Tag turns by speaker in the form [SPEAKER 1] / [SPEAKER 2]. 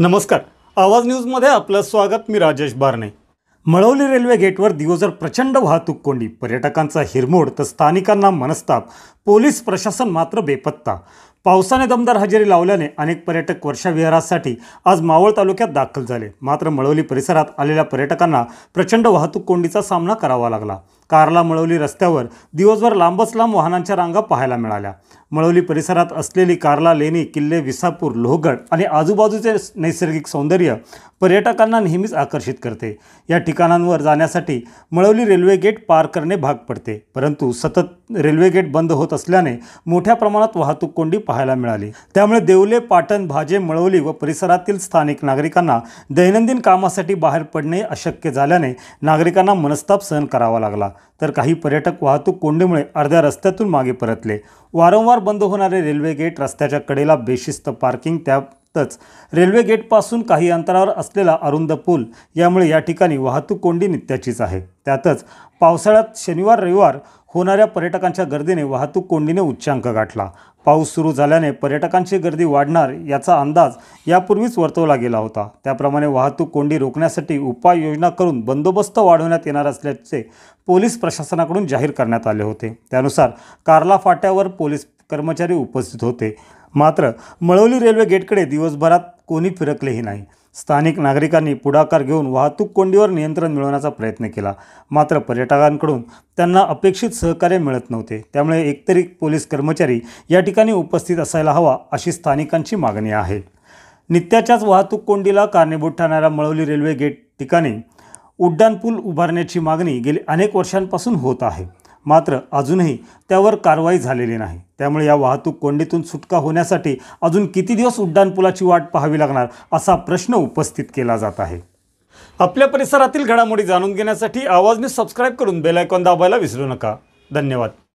[SPEAKER 1] नमस्कार आवाज न्यूज मध्ये आपलं स्वागत मी राजेश बारणे मळवली रेल्वे गेटवर दिवसभर प्रचंड वाहतूक कोंडी पर्यटकांचा हिरमोड तर स्थानिकांना मनस्ताप पोलीस प्रशासन मात्र बेपत्ता पावसाने दमदार हजेरी लावल्याने अनेक पर्यटक वर्षाविहारासाठी आज मावळ तालुक्यात दाखल झाले मात्र मळवली परिसरात आलेल्या पर्यटकांना प्रचंड वाहतूक कोंडीचा सामना करावा लागला कारला मळवली रस्त्यावर दिवसभर लांबच लांब वाहनांच्या रांगा पाहायला मिळाल्या मळवली परिसरात असलेली कारला लेणी किल्ले विसापूर लोहगड आणि आजूबाजूचे नैसर्गिक सौंदर्य पर्यटकांना नेहमीच आकर्षित करते या ठिकाणांवर जाण्यासाठी मळवली रेल्वे गेट पार करणे भाग पडते परंतु सतत रेल्वे गेट बंद होत असल्याने मोठ्या प्रमाणात वाहतूक कोंडी पाहायला मिळाली त्यामुळे देवले पाटण भाजे मळवली व परिसरातील स्थानिक नागरिकांना दैनंदिन कामासाठी बाहेर पडणे अशक्य झाल्याने नागरिकांना मनस्ताप सहन करावा लागला तर काही पर्यटक वाहतूक कोंडीमुळे अर्ध्या रस्त्यातून मागे परतले वारंवार बंद होणारे रेल्वे गेट रस्त्याच्या कडेला बेशिस्त पार्किंग त्या तच रेल्वे गेटपासून काही अंतरावर असलेला अरुंद पूल यामुळे या ठिकाणी वाहतूक कोंडी नित्याचीच आहे त्यातच पावसाळ्यात शनिवार रविवार होणाऱ्या पर्यटकांच्या गर्दीने वाहतूक कोंडीने उच्चांक गाठला पाऊस सुरू झाल्याने पर्यटकांची गर्दी वाढणार याचा अंदाज यापूर्वीच वर्तवला गेला होता त्याप्रमाणे वाहतूक कोंडी रोखण्यासाठी उपाययोजना करून बंदोबस्त वाढवण्यात येणार असल्याचे पोलीस प्रशासनाकडून जाहीर करण्यात आले होते त्यानुसार कार्ला फाट्यावर पोलीस कर्मचारी उपस्थित होते मात्र मळवली रेल्वे गेटकडे दिवसभरात कोणी फिरकलेही नाही स्थानिक नागरिकांनी पुढाकार घेऊन वाहतूक कोंडीवर नियंत्रण मिळवण्याचा प्रयत्न केला मात्र पर्यटकांकडून त्यांना अपेक्षित सहकार्य मिळत नव्हते त्यामुळे एकतरी पोलीस कर्मचारी या ठिकाणी उपस्थित असायला हवा अशी स्थानिकांची मागणी आहे नित्याच्याच वाहतूक कोंडीला कारणीभूत ठरणाऱ्या मळवली रेल्वे गेट ठिकाणी उड्डाणपूल उभारण्याची मागणी गेली अनेक वर्षांपासून होत आहे मात्र अजूनही त्यावर कारवाई झालेली नाही त्यामुळे या वाहतूक कोंडीतून सुटका होण्यासाठी अजून किती दिवस उड्डाणपुलाची वाट पाहावी लागणार असा प्रश्न उपस्थित केला जात आहे आपल्या परिसरातील घडामोडी जाणून घेण्यासाठी आवाज मी सबस्क्राईब करून बेलायकॉन दाबायला विसरू नका धन्यवाद